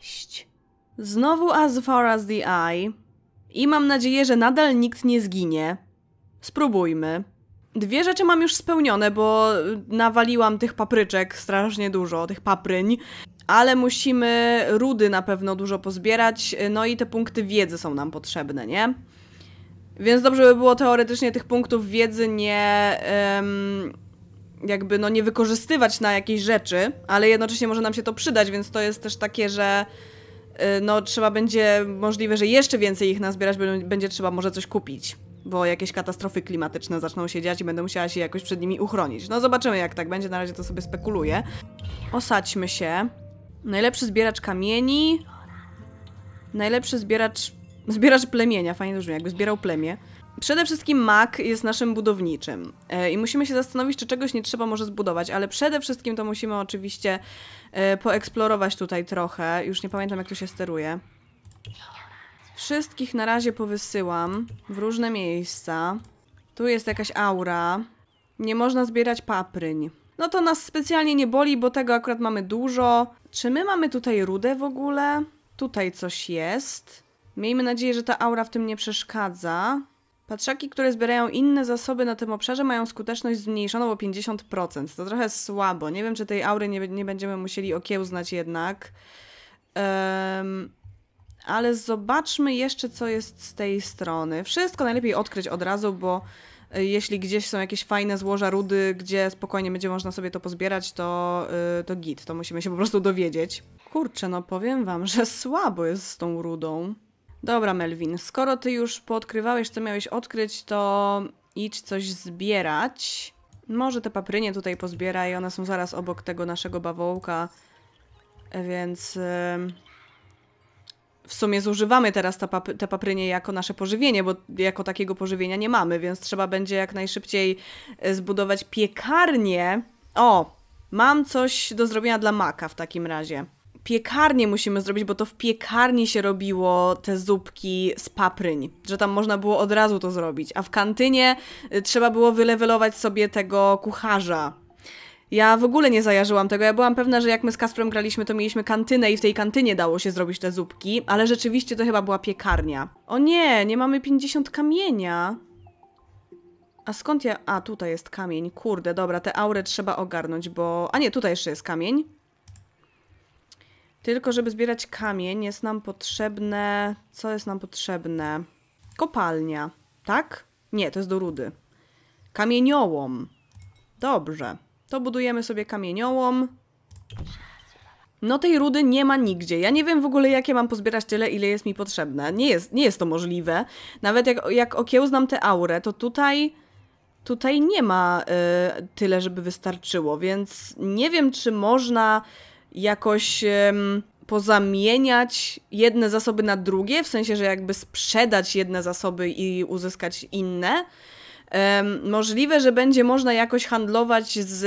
Cześć. Znowu as far as the eye. I mam nadzieję, że nadal nikt nie zginie. Spróbujmy. Dwie rzeczy mam już spełnione, bo nawaliłam tych papryczek strasznie dużo, tych papryń, ale musimy rudy na pewno dużo pozbierać, no i te punkty wiedzy są nam potrzebne, nie? Więc dobrze by było teoretycznie tych punktów wiedzy nie... Um, jakby no nie wykorzystywać na jakieś rzeczy, ale jednocześnie może nam się to przydać, więc to jest też takie, że y, no trzeba będzie, możliwe, że jeszcze więcej ich nazbierać, będzie trzeba może coś kupić, bo jakieś katastrofy klimatyczne zaczną się dziać i będę musiała się jakoś przed nimi uchronić. No zobaczymy jak tak będzie, na razie to sobie spekuluję. Osadźmy się. Najlepszy zbieracz kamieni. Najlepszy zbieracz... Zbieracz plemienia, fajnie brzmi, jakby zbierał plemię. Przede wszystkim Mac jest naszym budowniczym e, i musimy się zastanowić, czy czegoś nie trzeba może zbudować, ale przede wszystkim to musimy oczywiście e, poeksplorować tutaj trochę. Już nie pamiętam, jak to się steruje. Wszystkich na razie powysyłam w różne miejsca. Tu jest jakaś aura. Nie można zbierać papryń. No to nas specjalnie nie boli, bo tego akurat mamy dużo. Czy my mamy tutaj rudę w ogóle? Tutaj coś jest. Miejmy nadzieję, że ta aura w tym nie przeszkadza. Patrzaki, które zbierają inne zasoby na tym obszarze, mają skuteczność zmniejszoną o 50%. To trochę słabo. Nie wiem, czy tej aury nie, nie będziemy musieli okiełznać jednak. Um, ale zobaczmy jeszcze, co jest z tej strony. Wszystko najlepiej odkryć od razu, bo e, jeśli gdzieś są jakieś fajne złoża rudy, gdzie spokojnie będzie można sobie to pozbierać, to, yy, to git. To musimy się po prostu dowiedzieć. Kurczę, no powiem wam, że słabo jest z tą rudą. Dobra, Melvin, skoro ty już poodkrywałeś, co miałeś odkryć, to idź coś zbierać. Może te paprynie tutaj pozbieraj, one są zaraz obok tego naszego bawołka, więc w sumie zużywamy teraz te, pap te paprynie jako nasze pożywienie, bo jako takiego pożywienia nie mamy, więc trzeba będzie jak najszybciej e, zbudować piekarnię. O, mam coś do zrobienia dla maka w takim razie piekarnię musimy zrobić, bo to w piekarni się robiło te zupki z papryń, że tam można było od razu to zrobić, a w kantynie y, trzeba było wylewelować sobie tego kucharza. Ja w ogóle nie zajarzyłam tego, ja byłam pewna, że jak my z Kasprem graliśmy, to mieliśmy kantynę i w tej kantynie dało się zrobić te zupki, ale rzeczywiście to chyba była piekarnia. O nie, nie mamy 50 kamienia. A skąd ja... A, tutaj jest kamień. Kurde, dobra, te aurę trzeba ogarnąć, bo... A nie, tutaj jeszcze jest kamień. Tylko, żeby zbierać kamień, jest nam potrzebne. Co jest nam potrzebne? Kopalnia, tak? Nie, to jest do rudy. Kamieniołom. Dobrze. To budujemy sobie kamieniołom. No tej rudy nie ma nigdzie. Ja nie wiem w ogóle, jakie mam pozbierać tyle, ile jest mi potrzebne. Nie jest, nie jest to możliwe. Nawet jak, jak okiełznam tę aurę, to tutaj... Tutaj nie ma y, tyle, żeby wystarczyło, więc nie wiem, czy można jakoś um, pozamieniać jedne zasoby na drugie, w sensie, że jakby sprzedać jedne zasoby i uzyskać inne, Możliwe, że będzie można jakoś handlować z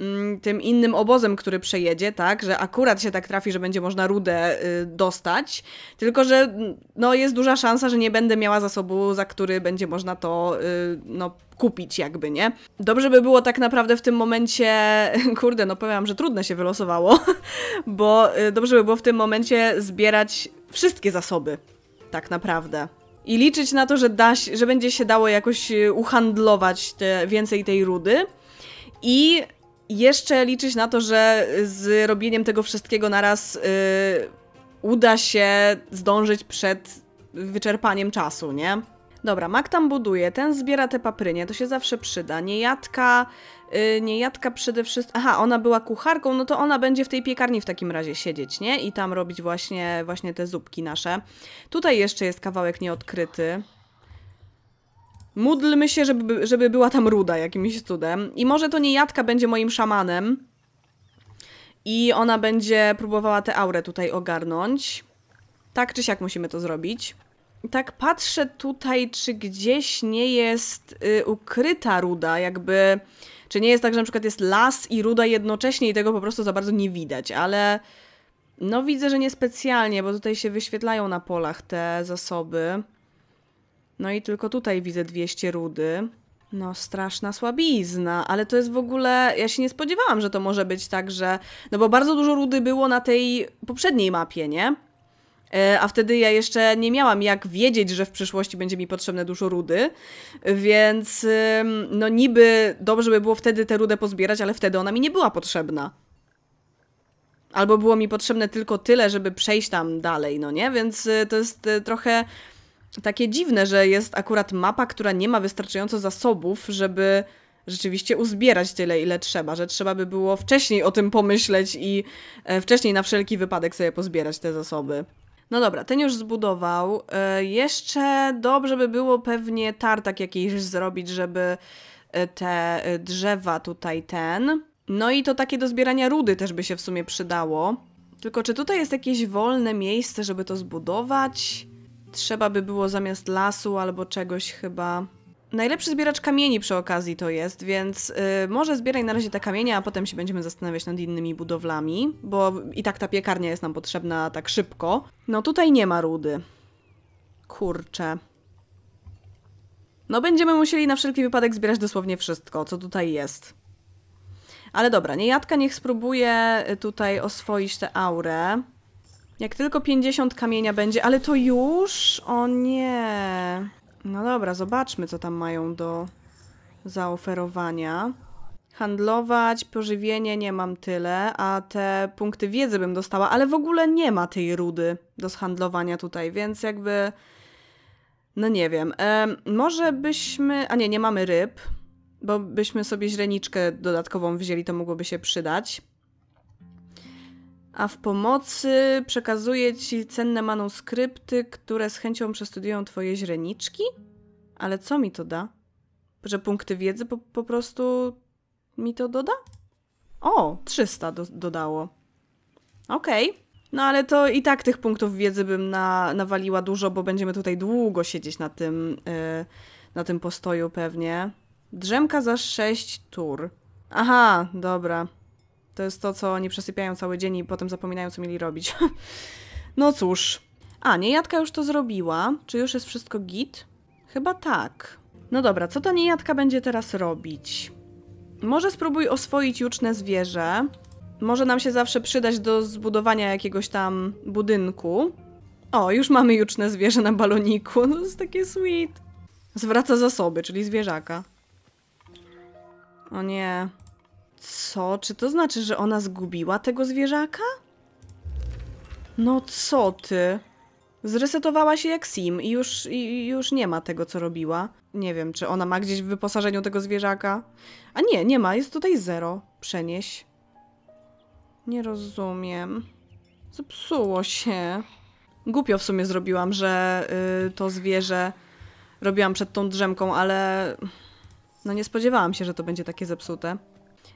mm, tym innym obozem, który przejedzie, tak? Że akurat się tak trafi, że będzie można rudę y, dostać, tylko że mm, no, jest duża szansa, że nie będę miała zasobu, za który będzie można to y, no, kupić, jakby, nie? Dobrze by było tak naprawdę w tym momencie, kurde, no powiem, że trudne się wylosowało, bo y, dobrze by było w tym momencie zbierać wszystkie zasoby, tak naprawdę i liczyć na to, że, da, że będzie się dało jakoś y, uhandlować te, więcej tej rudy. I jeszcze liczyć na to, że z robieniem tego wszystkiego naraz yy, uda się zdążyć przed wyczerpaniem czasu, nie? Dobra, Mak tam buduje, ten zbiera te paprynie, to się zawsze przyda. Niejadka, yy, niejadka przede wszystkim... Aha, ona była kucharką, no to ona będzie w tej piekarni w takim razie siedzieć, nie? I tam robić właśnie, właśnie te zupki nasze. Tutaj jeszcze jest kawałek nieodkryty. Módlmy się, żeby, żeby była tam ruda jakimś cudem. I może to niejadka będzie moim szamanem. I ona będzie próbowała tę aurę tutaj ogarnąć. Tak czy siak musimy to zrobić tak patrzę tutaj, czy gdzieś nie jest y, ukryta ruda, jakby. Czy nie jest tak, że na przykład jest las i ruda jednocześnie i tego po prostu za bardzo nie widać, ale no widzę, że niespecjalnie, bo tutaj się wyświetlają na polach te zasoby. No i tylko tutaj widzę 200 rudy. No, straszna słabizna, ale to jest w ogóle. Ja się nie spodziewałam, że to może być tak, że. No bo bardzo dużo rudy było na tej poprzedniej mapie, nie? E, a wtedy ja jeszcze nie miałam jak wiedzieć, że w przyszłości będzie mi potrzebne dużo rudy, więc no niby dobrze by było wtedy tę rudę pozbierać, ale wtedy ona mi nie była potrzebna. Albo było mi potrzebne tylko tyle, żeby przejść tam dalej, no nie? Więc e, to jest e, trochę takie dziwne, że jest akurat mapa, która nie ma wystarczająco zasobów, żeby rzeczywiście uzbierać tyle, ile trzeba, że trzeba by było wcześniej o tym pomyśleć i wcześniej na wszelki wypadek sobie pozbierać te zasoby. No dobra, ten już zbudował. E, jeszcze dobrze by było pewnie tartak jakiś zrobić, żeby e, te e, drzewa tutaj ten. No i to takie do zbierania rudy też by się w sumie przydało. Tylko czy tutaj jest jakieś wolne miejsce, żeby to zbudować? Trzeba by było zamiast lasu albo czegoś chyba Najlepszy zbieracz kamieni przy okazji to jest, więc y, może zbieraj na razie te kamienie, a potem się będziemy zastanawiać nad innymi budowlami, bo i tak ta piekarnia jest nam potrzebna tak szybko. No tutaj nie ma rudy. Kurczę. No będziemy musieli na wszelki wypadek zbierać dosłownie wszystko, co tutaj jest. Ale dobra, niejadka niech spróbuje y, tutaj oswoić tę aurę. Jak tylko 50 kamienia będzie, ale to już? O nie... No dobra, zobaczmy, co tam mają do zaoferowania. Handlować, pożywienie nie mam tyle, a te punkty wiedzy bym dostała, ale w ogóle nie ma tej rudy do zhandlowania tutaj, więc jakby. No nie wiem. E, może byśmy. A nie, nie mamy ryb, bo byśmy sobie źreniczkę dodatkową wzięli, to mogłoby się przydać a w pomocy przekazuję ci cenne manuskrypty, które z chęcią przestudiują twoje źreniczki? Ale co mi to da? Że punkty wiedzy po, po prostu mi to doda? O, 300 do, dodało. Okej. Okay. No ale to i tak tych punktów wiedzy bym na, nawaliła dużo, bo będziemy tutaj długo siedzieć na tym, yy, na tym postoju pewnie. Drzemka za 6 tur. Aha, dobra. To jest to, co oni przesypiają cały dzień i potem zapominają, co mieli robić. no cóż. A, niejadka już to zrobiła. Czy już jest wszystko git? Chyba tak. No dobra, co ta niejadka będzie teraz robić? Może spróbuj oswoić juczne zwierzę. Może nam się zawsze przydać do zbudowania jakiegoś tam budynku. O, już mamy juczne zwierzę na baloniku. No, to jest takie sweet. Zwraca zasoby, czyli zwierzaka. O nie co? Czy to znaczy, że ona zgubiła tego zwierzaka? No co ty? Zresetowała się jak Sim i już, i już nie ma tego, co robiła. Nie wiem, czy ona ma gdzieś w wyposażeniu tego zwierzaka. A nie, nie ma, jest tutaj zero. Przenieś. Nie rozumiem. Zepsuło się. Głupio w sumie zrobiłam, że yy, to zwierzę robiłam przed tą drzemką, ale no nie spodziewałam się, że to będzie takie zepsute.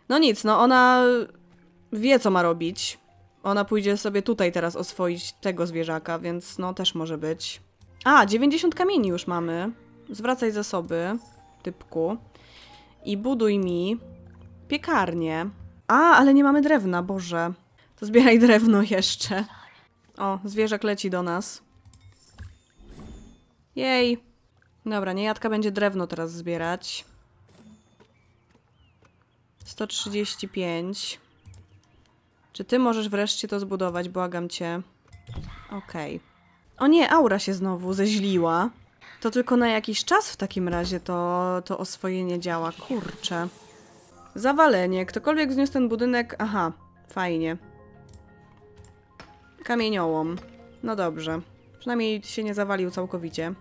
No nic, no ona wie, co ma robić. Ona pójdzie sobie tutaj teraz oswoić tego zwierzaka, więc no też może być. A, 90 kamieni już mamy. Zwracaj zasoby, typku. I buduj mi piekarnię. A, ale nie mamy drewna, Boże. To zbieraj drewno jeszcze. O, zwierzak leci do nas. Jej. Dobra, niejadka będzie drewno teraz zbierać. 135. Czy ty możesz wreszcie to zbudować? Błagam cię. Okej. Okay. O nie, aura się znowu zeźliła. To tylko na jakiś czas w takim razie to, to oswojenie działa. Kurczę. Zawalenie. Ktokolwiek zniósł ten budynek... Aha, fajnie. Kamieniołom. No dobrze. Przynajmniej się nie zawalił całkowicie.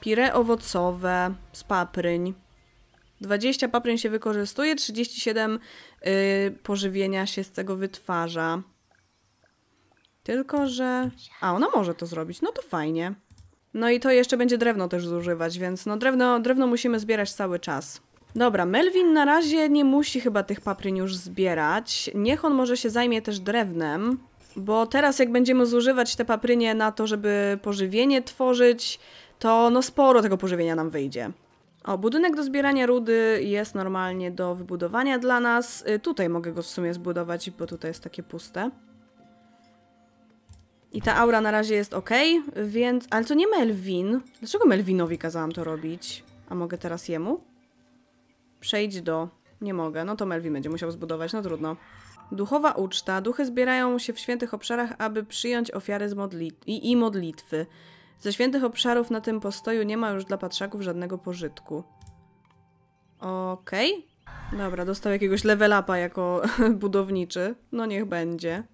Pire owocowe z papryń. 20 papryń się wykorzystuje, 37 yy, pożywienia się z tego wytwarza. Tylko, że... A, ona może to zrobić. No to fajnie. No i to jeszcze będzie drewno też zużywać, więc no drewno, drewno musimy zbierać cały czas. Dobra, Melvin na razie nie musi chyba tych papryń już zbierać. Niech on może się zajmie też drewnem, bo teraz jak będziemy zużywać te paprynie na to, żeby pożywienie tworzyć, to no sporo tego pożywienia nam wyjdzie. O, budynek do zbierania rudy jest normalnie do wybudowania dla nas. Y, tutaj mogę go w sumie zbudować, bo tutaj jest takie puste. I ta aura na razie jest ok, więc... Ale to nie Melvin. Dlaczego Melvinowi kazałam to robić? A mogę teraz jemu? Przejdź do... Nie mogę. No to Melvin będzie musiał zbudować, no trudno. Duchowa uczta. Duchy zbierają się w świętych obszarach, aby przyjąć ofiary z modlit i, i modlitwy. Ze świętych obszarów na tym postoju nie ma już dla patrzaków żadnego pożytku. Okej. Okay. Dobra, dostał jakiegoś level upa jako budowniczy. No niech będzie.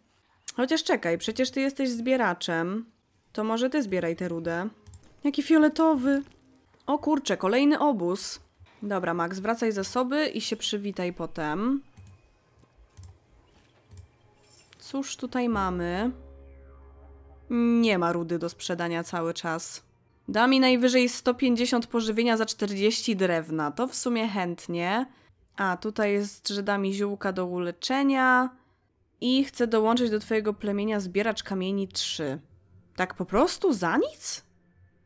Chociaż czekaj, przecież ty jesteś zbieraczem. To może ty zbieraj tę rudę. Jaki fioletowy. O kurczę, kolejny obóz. Dobra, Max, wracaj zasoby i się przywitaj potem. Cóż tutaj mamy? Nie ma rudy do sprzedania cały czas. Da mi najwyżej 150 pożywienia za 40 drewna. To w sumie chętnie. A, tutaj jest, że da mi ziółka do uleczenia. I chcę dołączyć do twojego plemienia zbieracz kamieni 3. Tak po prostu? Za nic?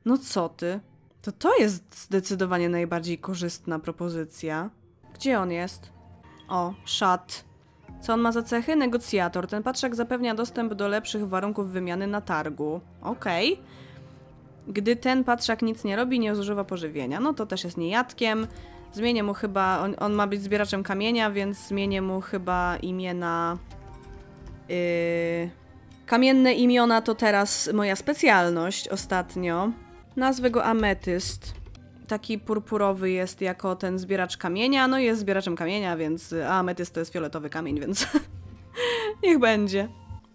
No co ty? To to jest zdecydowanie najbardziej korzystna propozycja. Gdzie on jest? O, szat. Co on ma za cechy? Negocjator. Ten patrzak zapewnia dostęp do lepszych warunków wymiany na targu. Okej. Okay. Gdy ten patrzak nic nie robi, nie zużywa pożywienia. No to też jest niejadkiem. Zmienię mu chyba... On, on ma być zbieraczem kamienia, więc zmienię mu chyba imię na... Yy... Kamienne imiona to teraz moja specjalność ostatnio. Nazwę go Ametyst taki purpurowy jest jako ten zbieracz kamienia. No jest zbieraczem kamienia, więc a ametyst to jest fioletowy kamień, więc niech będzie.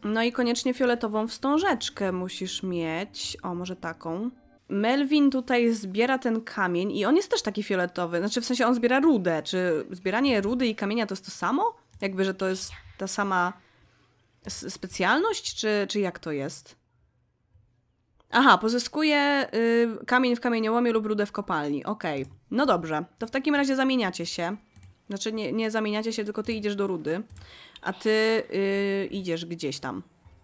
No i koniecznie fioletową wstążeczkę musisz mieć. O, może taką. Melvin tutaj zbiera ten kamień i on jest też taki fioletowy. Znaczy w sensie on zbiera rudę. Czy zbieranie rudy i kamienia to jest to samo? Jakby, że to jest ta sama specjalność, czy, czy jak to jest? Aha, pozyskuje y, kamień w kamieniołomie lub rudę w kopalni. Okej. Okay. No dobrze. To w takim razie zamieniacie się. Znaczy nie, nie zamieniacie się, tylko ty idziesz do rudy. A ty y, idziesz gdzieś tam.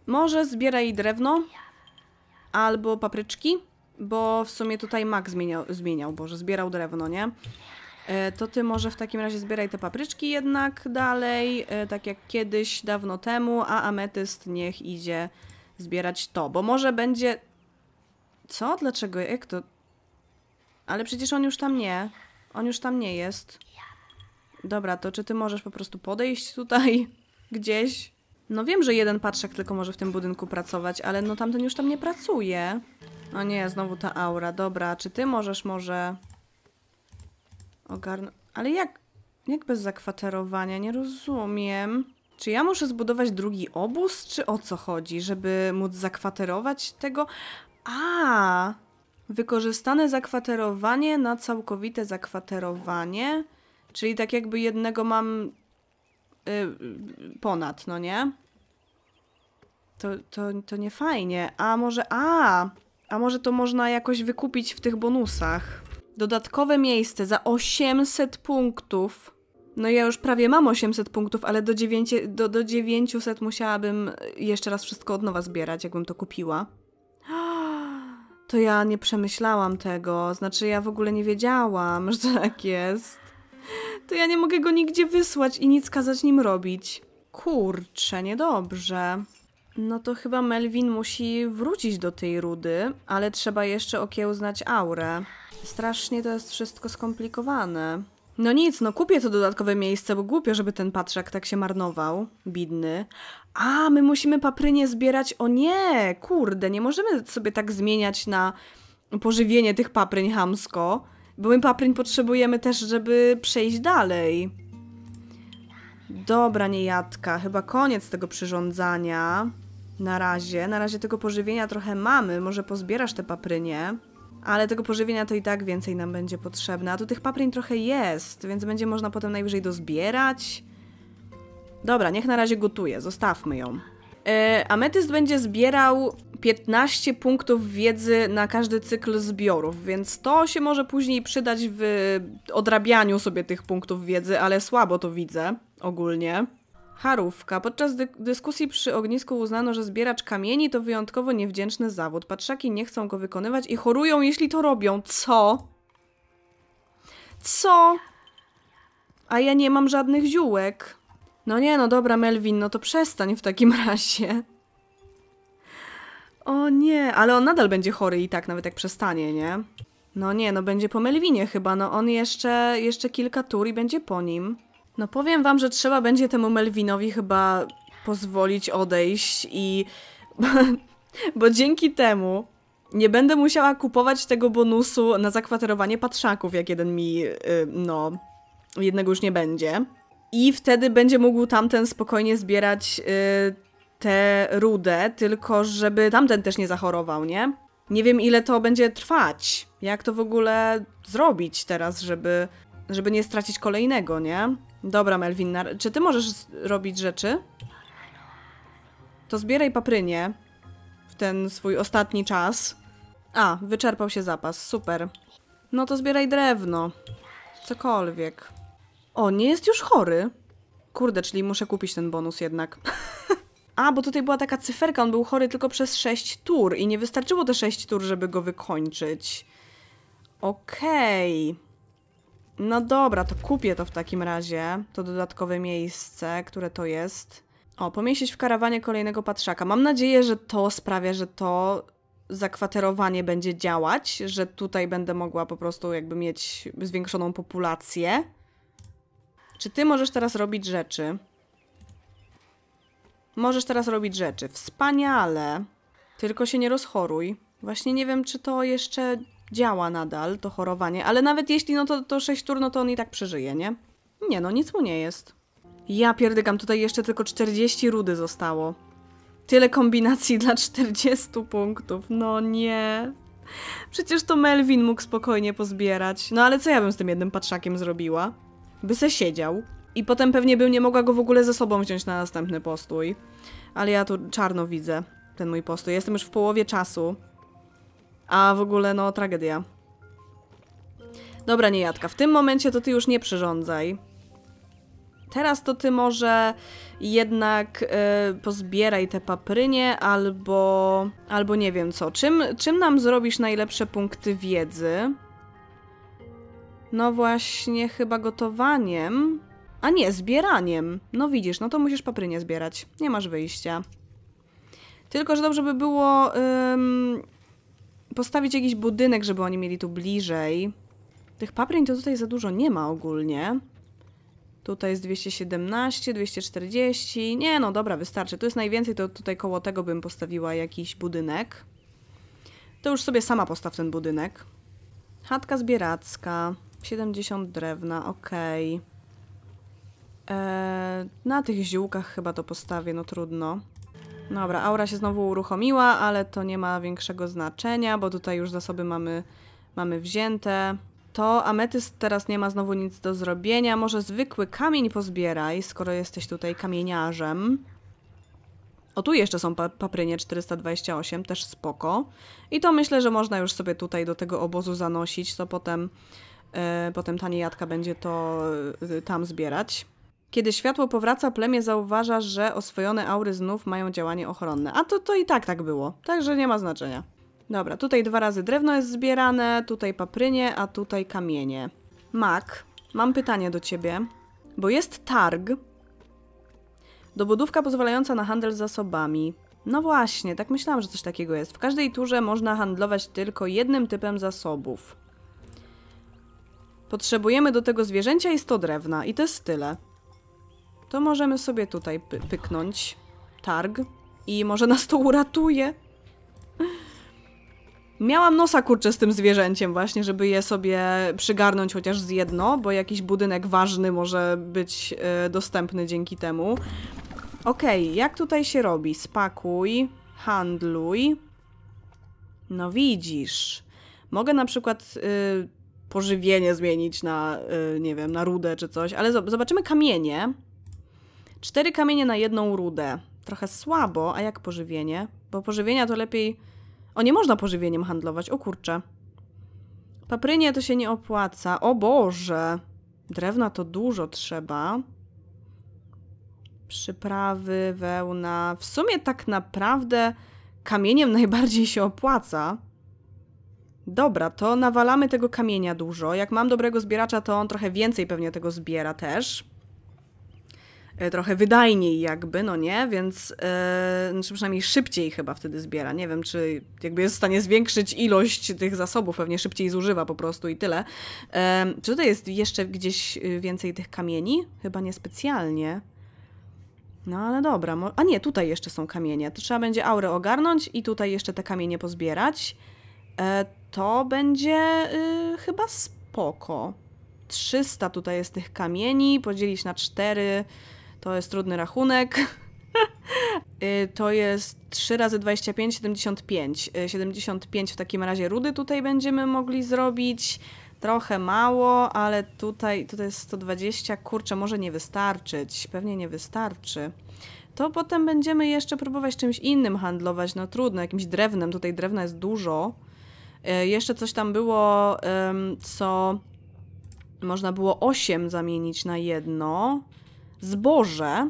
Może zbieraj drewno albo papryczki, bo w sumie tutaj Mac zmieniał, zmieniał Boże, zbierał drewno, nie? E, to ty może w takim razie zbieraj te papryczki jednak dalej, e, tak jak kiedyś, dawno temu, a ametyst niech idzie zbierać to, bo może będzie co? Dlaczego? Jak to? Ale przecież on już tam nie. On już tam nie jest. Dobra, to czy ty możesz po prostu podejść tutaj gdzieś? No wiem, że jeden patrzek tylko może w tym budynku pracować, ale no tamten już tam nie pracuje. O nie, znowu ta aura. Dobra, czy ty możesz może... Ogarnę... Ale jak... Jak bez zakwaterowania? Nie rozumiem. Czy ja muszę zbudować drugi obóz, czy o co chodzi, żeby móc zakwaterować tego? A, wykorzystane zakwaterowanie na całkowite zakwaterowanie, czyli tak jakby jednego mam y, y, ponad, no nie? To, to, to nie fajnie. A może, a, a może to można jakoś wykupić w tych bonusach? Dodatkowe miejsce za 800 punktów. No ja już prawie mam 800 punktów, ale do, 9, do, do 900 musiałabym jeszcze raz wszystko od nowa zbierać, jakbym to kupiła to ja nie przemyślałam tego, znaczy ja w ogóle nie wiedziałam, że tak jest. To ja nie mogę go nigdzie wysłać i nic kazać nim robić. Kurczę, niedobrze. No to chyba Melvin musi wrócić do tej rudy, ale trzeba jeszcze okiełznać aurę. Strasznie to jest wszystko skomplikowane. No nic, no kupię to dodatkowe miejsce, bo głupio, żeby ten patrzak tak się marnował, bidny. A, my musimy paprynie zbierać, o nie, kurde, nie możemy sobie tak zmieniać na pożywienie tych papryń hamsko, bo my papryń potrzebujemy też, żeby przejść dalej. Dobra, niejadka, chyba koniec tego przyrządzania. Na razie, na razie tego pożywienia trochę mamy, może pozbierasz te paprynie ale tego pożywienia to i tak więcej nam będzie potrzebne. A tu tych papryń trochę jest, więc będzie można potem najwyżej dozbierać. Dobra, niech na razie gotuje, zostawmy ją. Yy, ametyst będzie zbierał 15 punktów wiedzy na każdy cykl zbiorów, więc to się może później przydać w odrabianiu sobie tych punktów wiedzy, ale słabo to widzę ogólnie. Harówka. Podczas dy dyskusji przy ognisku uznano, że zbieracz kamieni to wyjątkowo niewdzięczny zawód. Patrzaki nie chcą go wykonywać i chorują, jeśli to robią. Co? Co? A ja nie mam żadnych ziółek. No nie, no dobra, Melvin, no to przestań w takim razie. O nie, ale on nadal będzie chory i tak, nawet jak przestanie, nie? No nie, no będzie po Melwinie chyba, no on jeszcze, jeszcze kilka tur i będzie po nim. No powiem wam, że trzeba będzie temu Melvinowi chyba pozwolić odejść i... Bo, dzięki temu nie będę musiała kupować tego bonusu na zakwaterowanie patrzaków, jak jeden mi, y, no, jednego już nie będzie. I wtedy będzie mógł tamten spokojnie zbierać y, te rudę, tylko żeby tamten też nie zachorował, nie? Nie wiem, ile to będzie trwać. Jak to w ogóle zrobić teraz, żeby, żeby nie stracić kolejnego, nie? Dobra, Melvin, czy ty możesz robić rzeczy? To zbieraj paprynie w ten swój ostatni czas. A, wyczerpał się zapas, super. No to zbieraj drewno. Cokolwiek. O, nie jest już chory. Kurde, czyli muszę kupić ten bonus jednak. A, bo tutaj była taka cyferka, on był chory tylko przez 6 tur i nie wystarczyło te 6 tur, żeby go wykończyć. Okej. Okay. No dobra, to kupię to w takim razie, to dodatkowe miejsce, które to jest. O, pomieścić w karawanie kolejnego patrzaka. Mam nadzieję, że to sprawia, że to zakwaterowanie będzie działać, że tutaj będę mogła po prostu jakby mieć zwiększoną populację. Czy ty możesz teraz robić rzeczy? Możesz teraz robić rzeczy. Wspaniale. Tylko się nie rozchoruj. Właśnie nie wiem, czy to jeszcze działa nadal to chorowanie, ale nawet jeśli no to, to 6 tur, no to on i tak przeżyje, nie? Nie no, nic mu nie jest. Ja pierdykam, tutaj jeszcze tylko 40 rudy zostało. Tyle kombinacji dla 40 punktów, no nie. Przecież to Melvin mógł spokojnie pozbierać. No ale co ja bym z tym jednym patrzakiem zrobiła? By se siedział. I potem pewnie bym nie mogła go w ogóle ze sobą wziąć na następny postój. Ale ja tu czarno widzę ten mój postój. Jestem już w połowie czasu. A w ogóle, no, tragedia. Dobra, niejadka, w tym momencie to ty już nie przyrządzaj. Teraz to ty może jednak y, pozbieraj te paprynie albo, albo nie wiem co. Czym, czym nam zrobisz najlepsze punkty wiedzy? No właśnie, chyba gotowaniem. A nie, zbieraniem. No widzisz, no to musisz paprynie zbierać. Nie masz wyjścia. Tylko, że dobrze by było postawić jakiś budynek, żeby oni mieli tu bliżej. Tych papreń to tutaj za dużo nie ma ogólnie. Tutaj jest 217, 240. Nie, no dobra, wystarczy. Tu jest najwięcej, to tutaj koło tego bym postawiła jakiś budynek. To już sobie sama postaw ten budynek. Chatka zbieracka, 70 drewna, okej. Okay. Eee, na tych ziółkach chyba to postawię, no trudno. Dobra, aura się znowu uruchomiła, ale to nie ma większego znaczenia, bo tutaj już zasoby mamy, mamy wzięte. To ametyst teraz nie ma znowu nic do zrobienia. Może zwykły kamień pozbieraj, skoro jesteś tutaj kamieniarzem. O, tu jeszcze są paprynie 428, też spoko. I to myślę, że można już sobie tutaj do tego obozu zanosić, to potem, yy, potem tanie jadka będzie to yy, tam zbierać. Kiedy światło powraca, plemię zauważa, że oswojone aury znów mają działanie ochronne. A to, to i tak tak było, także nie ma znaczenia. Dobra, tutaj dwa razy drewno jest zbierane, tutaj paprynie, a tutaj kamienie. Mak, mam pytanie do ciebie, bo jest targ. Dobudówka pozwalająca na handel zasobami. No właśnie, tak myślałam, że coś takiego jest. W każdej turze można handlować tylko jednym typem zasobów. Potrzebujemy do tego zwierzęcia i 100 drewna. I to jest tyle to możemy sobie tutaj py pyknąć targ i może nas to uratuje. Miałam nosa kurczę z tym zwierzęciem właśnie, żeby je sobie przygarnąć chociaż z jedno, bo jakiś budynek ważny może być y, dostępny dzięki temu. Okej, okay, jak tutaj się robi? Spakuj, handluj. No widzisz. Mogę na przykład y, pożywienie zmienić na, y, nie wiem, na rudę czy coś, ale zobaczymy kamienie. Cztery kamienie na jedną rudę. Trochę słabo, a jak pożywienie? Bo pożywienia to lepiej... O, nie można pożywieniem handlować, o kurczę. Paprynie to się nie opłaca. O Boże! Drewna to dużo trzeba. Przyprawy, wełna. W sumie tak naprawdę kamieniem najbardziej się opłaca. Dobra, to nawalamy tego kamienia dużo. Jak mam dobrego zbieracza, to on trochę więcej pewnie tego zbiera też. E, trochę wydajniej jakby, no nie? Więc yy, znaczy przynajmniej szybciej chyba wtedy zbiera. Nie wiem, czy jakby jest w stanie zwiększyć ilość tych zasobów, pewnie szybciej zużywa po prostu i tyle. Yy, czy tutaj jest jeszcze gdzieś y, więcej tych kamieni? Chyba niespecjalnie. No ale dobra, a nie, tutaj jeszcze są kamienie. To trzeba będzie aurę ogarnąć i tutaj jeszcze te kamienie pozbierać. Yy, to będzie yy, chyba spoko. 300 tutaj jest tych kamieni, podzielić na 4, to jest trudny rachunek. Y, to jest 3 razy 25, 75. 75 w takim razie rudy tutaj będziemy mogli zrobić. Trochę mało, ale tutaj, tutaj jest 120. Kurczę, może nie wystarczyć. Pewnie nie wystarczy to potem będziemy jeszcze próbować czymś innym handlować. No trudno, jakimś drewnem. Tutaj drewna jest dużo. Y, jeszcze coś tam było, co można było 8 zamienić na jedno. Zboże.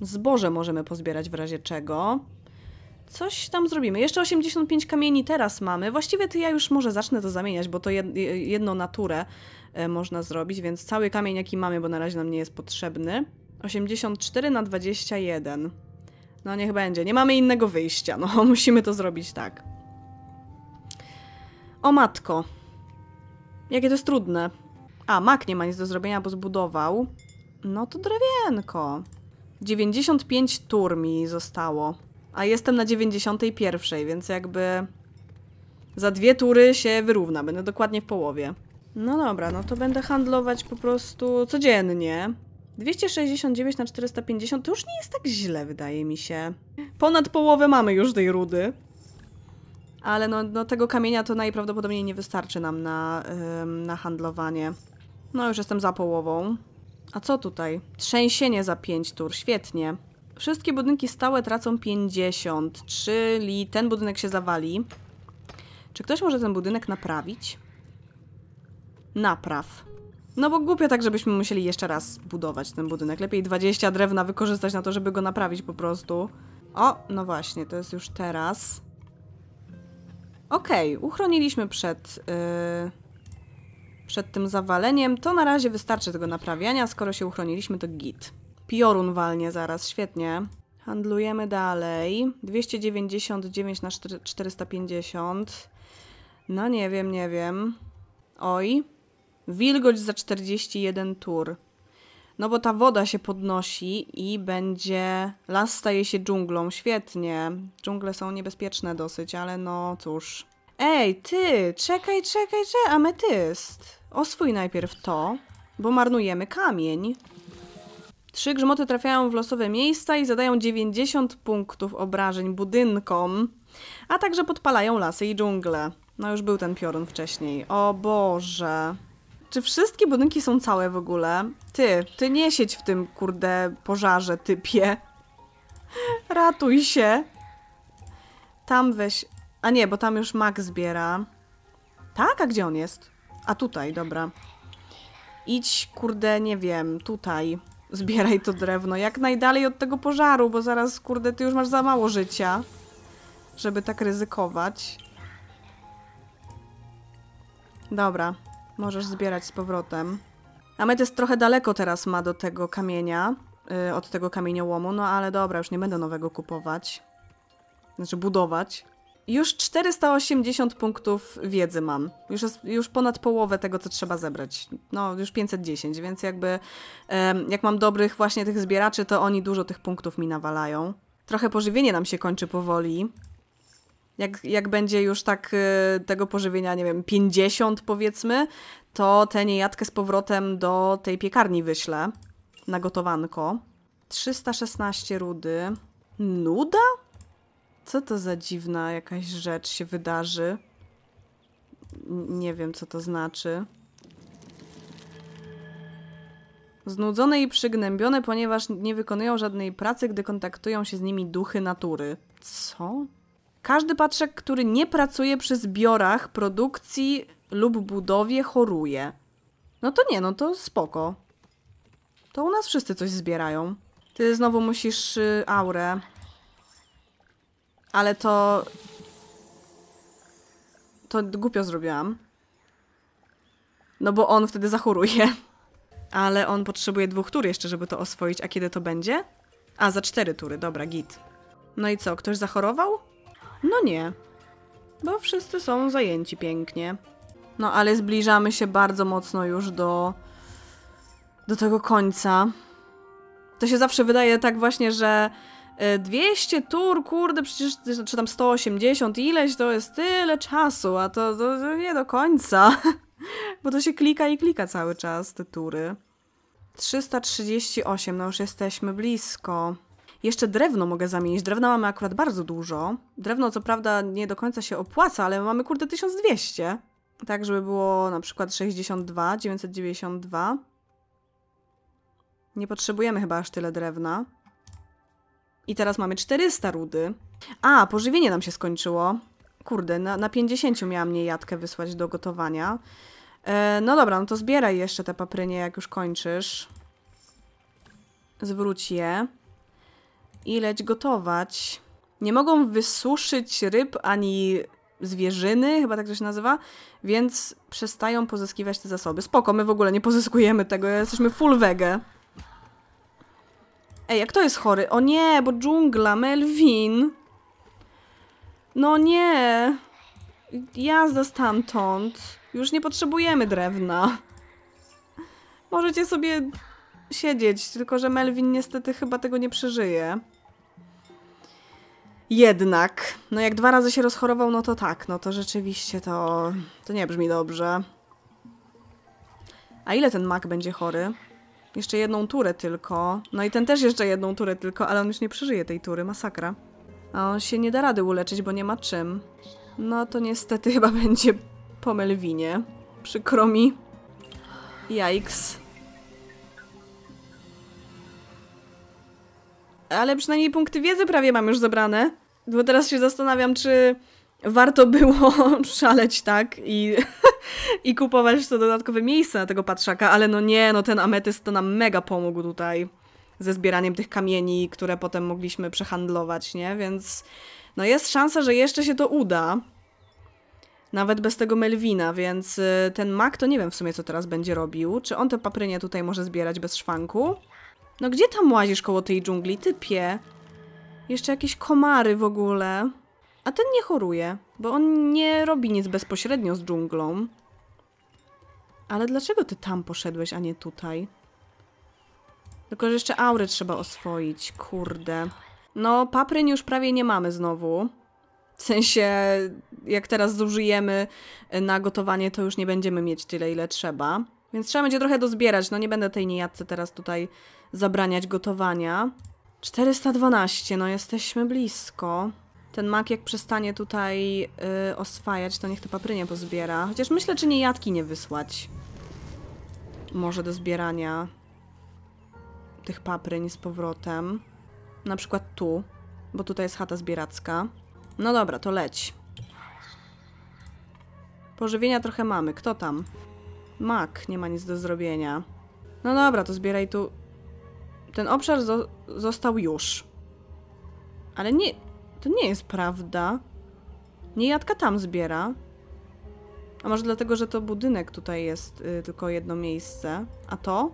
Zboże możemy pozbierać w razie czego. Coś tam zrobimy. Jeszcze 85 kamieni teraz mamy. Właściwie to ja już może zacznę to zamieniać, bo to jedną naturę e, można zrobić, więc cały kamień jaki mamy, bo na razie nam nie jest potrzebny. 84 na 21. No niech będzie. Nie mamy innego wyjścia. No musimy to zrobić tak. O matko. Jakie to jest trudne. A, mak nie ma nic do zrobienia, bo zbudował. No to drewienko. 95 tur mi zostało. A jestem na 91, więc jakby... Za dwie tury się wyrówna. Będę dokładnie w połowie. No dobra, no to będę handlować po prostu codziennie. 269 na 450 to już nie jest tak źle, wydaje mi się. Ponad połowę mamy już tej rudy. Ale no, no tego kamienia to najprawdopodobniej nie wystarczy nam na, na handlowanie. No już jestem za połową. A co tutaj? Trzęsienie za 5 tur, świetnie. Wszystkie budynki stałe tracą 50, czyli ten budynek się zawali. Czy ktoś może ten budynek naprawić? Napraw. No bo głupio tak, żebyśmy musieli jeszcze raz budować ten budynek. Lepiej 20 drewna wykorzystać na to, żeby go naprawić po prostu. O, no właśnie, to jest już teraz. Okej, okay, uchroniliśmy przed... Yy przed tym zawaleniem, to na razie wystarczy tego naprawiania, skoro się uchroniliśmy to git. Piorun walnie zaraz, świetnie. Handlujemy dalej. 299 na 450. No nie wiem, nie wiem. Oj. Wilgoć za 41 tur. No bo ta woda się podnosi i będzie... Las staje się dżunglą, świetnie. Dżungle są niebezpieczne dosyć, ale no cóż. Ej, ty! Czekaj, czekaj, czekaj! Ametyst! Oswój najpierw to, bo marnujemy kamień. Trzy grzmoty trafiają w losowe miejsca i zadają 90 punktów obrażeń budynkom, a także podpalają lasy i dżungle. No już był ten piorun wcześniej. O Boże. Czy wszystkie budynki są całe w ogóle? Ty, ty nie siedź w tym kurde pożarze, typie. Ratuj się. Tam weź... A nie, bo tam już Max zbiera. Tak? A gdzie on jest? A tutaj, dobra. Idź, kurde, nie wiem, tutaj. Zbieraj to drewno jak najdalej od tego pożaru, bo zaraz, kurde, ty już masz za mało życia, żeby tak ryzykować. Dobra, możesz zbierać z powrotem. jest trochę daleko teraz ma do tego kamienia, yy, od tego kamieniołomu, no ale dobra, już nie będę nowego kupować. Znaczy budować. Już 480 punktów wiedzy mam. Już, jest, już ponad połowę tego, co trzeba zebrać. No, już 510, więc jakby jak mam dobrych właśnie tych zbieraczy, to oni dużo tych punktów mi nawalają. Trochę pożywienie nam się kończy powoli. Jak, jak będzie już tak y, tego pożywienia, nie wiem, 50 powiedzmy, to tę niejadkę z powrotem do tej piekarni wyślę na gotowanko. 316 rudy. Nuda? Co to za dziwna jakaś rzecz się wydarzy? Nie wiem, co to znaczy. Znudzone i przygnębione, ponieważ nie wykonują żadnej pracy, gdy kontaktują się z nimi duchy natury. Co? Każdy patrzek, który nie pracuje przy zbiorach, produkcji lub budowie, choruje. No to nie, no to spoko. To u nas wszyscy coś zbierają. Ty znowu musisz y, aurę. Ale to... To głupio zrobiłam. No bo on wtedy zachoruje. Ale on potrzebuje dwóch tur jeszcze, żeby to oswoić. A kiedy to będzie? A, za cztery tury. Dobra, git. No i co, ktoś zachorował? No nie. Bo wszyscy są zajęci pięknie. No ale zbliżamy się bardzo mocno już do... do tego końca. To się zawsze wydaje tak właśnie, że 200 tur, kurde, przecież, czy tam 180 ileś, to jest tyle czasu, a to, to, to nie do końca. Bo to się klika i klika cały czas, te tury. 338, no już jesteśmy blisko. Jeszcze drewno mogę zamienić. Drewna mamy akurat bardzo dużo. Drewno co prawda nie do końca się opłaca, ale mamy kurde 1200. Tak, żeby było na przykład 62, 992. Nie potrzebujemy chyba aż tyle drewna. I teraz mamy 400 rudy. A, pożywienie nam się skończyło. Kurde, na, na 50 miałam mnie jadkę wysłać do gotowania. E, no dobra, no to zbieraj jeszcze te paprynie, jak już kończysz. Zwróć je. I leć gotować. Nie mogą wysuszyć ryb ani zwierzyny, chyba tak to się nazywa, więc przestają pozyskiwać te zasoby. Spoko, my w ogóle nie pozyskujemy tego, jesteśmy full wege. Ej, jak to jest chory? O nie, bo dżungla, Melvin. No nie. Jazda stamtąd. Już nie potrzebujemy drewna. Możecie sobie siedzieć, tylko że Melvin niestety chyba tego nie przeżyje. Jednak, no jak dwa razy się rozchorował, no to tak, no to rzeczywiście to, to nie brzmi dobrze. A ile ten mak będzie chory? Jeszcze jedną turę tylko. No i ten też jeszcze jedną turę tylko, ale on już nie przeżyje tej tury, masakra. A on się nie da rady uleczyć, bo nie ma czym. No to niestety chyba będzie po Melwinie. Przykro mi. Jajks. Ale przynajmniej punkty wiedzy prawie mam już zebrane. Bo teraz się zastanawiam, czy warto było szaleć tak i i kupować to dodatkowe miejsce na tego patrzaka, ale no nie, no ten ametyst to nam mega pomógł tutaj ze zbieraniem tych kamieni, które potem mogliśmy przehandlować, nie? Więc no jest szansa, że jeszcze się to uda. Nawet bez tego Melwina, więc y, ten mak to nie wiem w sumie, co teraz będzie robił. Czy on te paprynie tutaj może zbierać bez szwanku? No gdzie tam łazisz koło tej dżungli, typie? Jeszcze jakieś komary w ogóle. A ten nie choruje, bo on nie robi nic bezpośrednio z dżunglą. Ale dlaczego ty tam poszedłeś, a nie tutaj? Tylko, że jeszcze aury trzeba oswoić, kurde. No, papryn już prawie nie mamy znowu. W sensie, jak teraz zużyjemy na gotowanie, to już nie będziemy mieć tyle, ile trzeba. Więc trzeba będzie trochę dozbierać. No nie będę tej niejadce teraz tutaj zabraniać gotowania. 412, no jesteśmy blisko ten mak jak przestanie tutaj yy, oswajać, to niech to paprynie pozbiera. Chociaż myślę, czy nie jadki nie wysłać. Może do zbierania tych papryń z powrotem. Na przykład tu, bo tutaj jest chata zbieracka. No dobra, to leć. Pożywienia trochę mamy. Kto tam? Mak, nie ma nic do zrobienia. No dobra, to zbieraj tu... Ten obszar został już. Ale nie... To nie jest prawda. Nie Jadka tam zbiera. A może dlatego, że to budynek tutaj jest y, tylko jedno miejsce. A to?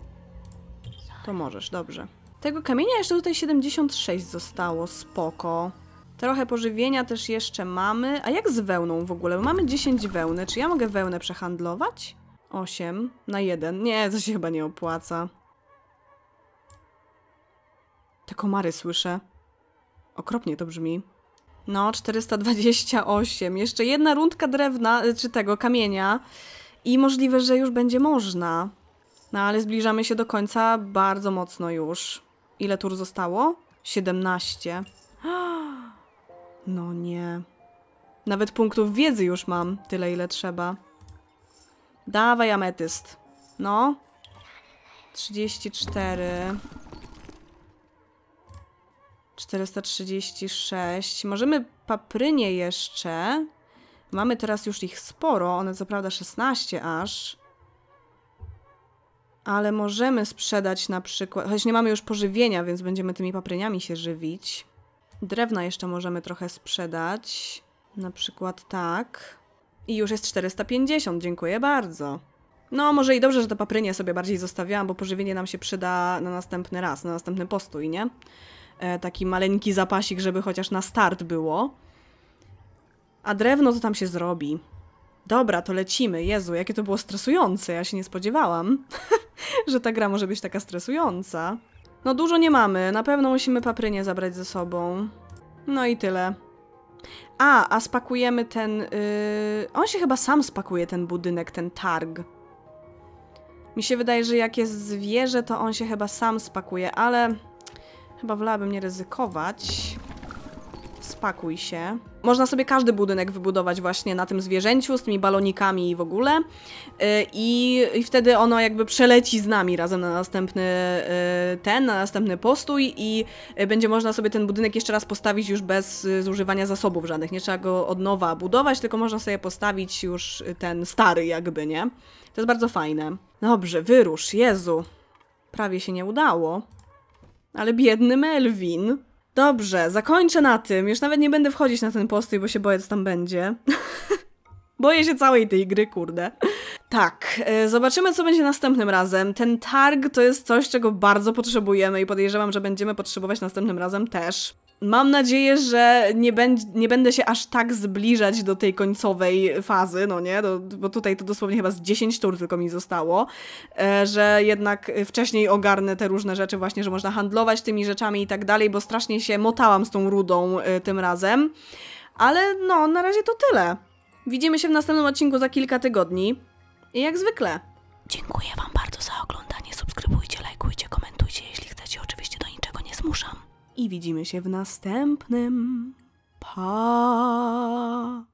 To możesz, dobrze. Tego kamienia jeszcze tutaj 76 zostało, spoko. Trochę pożywienia też jeszcze mamy. A jak z wełną w ogóle? Bo mamy 10 wełny. Czy ja mogę wełnę przehandlować? 8 na 1. Nie, to się chyba nie opłaca. Te komary słyszę. Okropnie to brzmi. No, 428. Jeszcze jedna rundka drewna, y, czy tego, kamienia i możliwe, że już będzie można. No, ale zbliżamy się do końca bardzo mocno już. Ile tur zostało? 17. No nie. Nawet punktów wiedzy już mam. Tyle, ile trzeba. Dawaj ametyst. No. 34. 436. Możemy paprynie jeszcze. Mamy teraz już ich sporo, one co prawda 16 aż. Ale możemy sprzedać na przykład, choć nie mamy już pożywienia, więc będziemy tymi papryniami się żywić. Drewna jeszcze możemy trochę sprzedać. Na przykład tak. I już jest 450, dziękuję bardzo. No, może i dobrze, że te paprynie sobie bardziej zostawiałam, bo pożywienie nam się przyda na następny raz, na następny postój, nie? E, taki maleńki zapasik, żeby chociaż na start było. A drewno to tam się zrobi. Dobra, to lecimy. Jezu, jakie to było stresujące. Ja się nie spodziewałam, że ta gra może być taka stresująca. No dużo nie mamy. Na pewno musimy paprynie zabrać ze sobą. No i tyle. A, a spakujemy ten... Yy... On się chyba sam spakuje, ten budynek, ten targ. Mi się wydaje, że jak jest zwierzę, to on się chyba sam spakuje, ale... Chyba wolałabym nie ryzykować. Spakuj się. Można sobie każdy budynek wybudować właśnie na tym zwierzęciu, z tymi balonikami i w ogóle. Y, I, I, wtedy ono jakby przeleci z nami razem na następny y, ten, na następny postój i y, będzie można sobie ten budynek jeszcze raz postawić już bez zużywania zasobów żadnych. Nie trzeba go od nowa budować, tylko można sobie postawić już ten stary jakby, nie? To jest bardzo fajne. Dobrze, wyrusz, Jezu. Prawie się nie udało. Ale biedny Melvin. Dobrze, zakończę na tym. Już nawet nie będę wchodzić na ten postój, bo się boję, co tam będzie. Boję się całej tej gry, kurde. Tak, e, zobaczymy, co będzie następnym razem. Ten targ to jest coś, czego bardzo potrzebujemy i podejrzewam, że będziemy potrzebować następnym razem też. Mam nadzieję, że nie, będ, nie będę się aż tak zbliżać do tej końcowej fazy, no nie? Do, bo tutaj to dosłownie chyba z 10 tur tylko mi zostało, e, że jednak wcześniej ogarnę te różne rzeczy właśnie, że można handlować tymi rzeczami i tak dalej, bo strasznie się motałam z tą rudą e, tym razem. Ale no, na razie to tyle. Widzimy się w następnym odcinku za kilka tygodni. I jak zwykle. Dziękuję Wam bardzo za oglądanie. Subskrybujcie, lajkujcie, komentujcie, jeśli chcecie. Oczywiście do niczego nie zmuszam i widzimy się w następnym. Pa!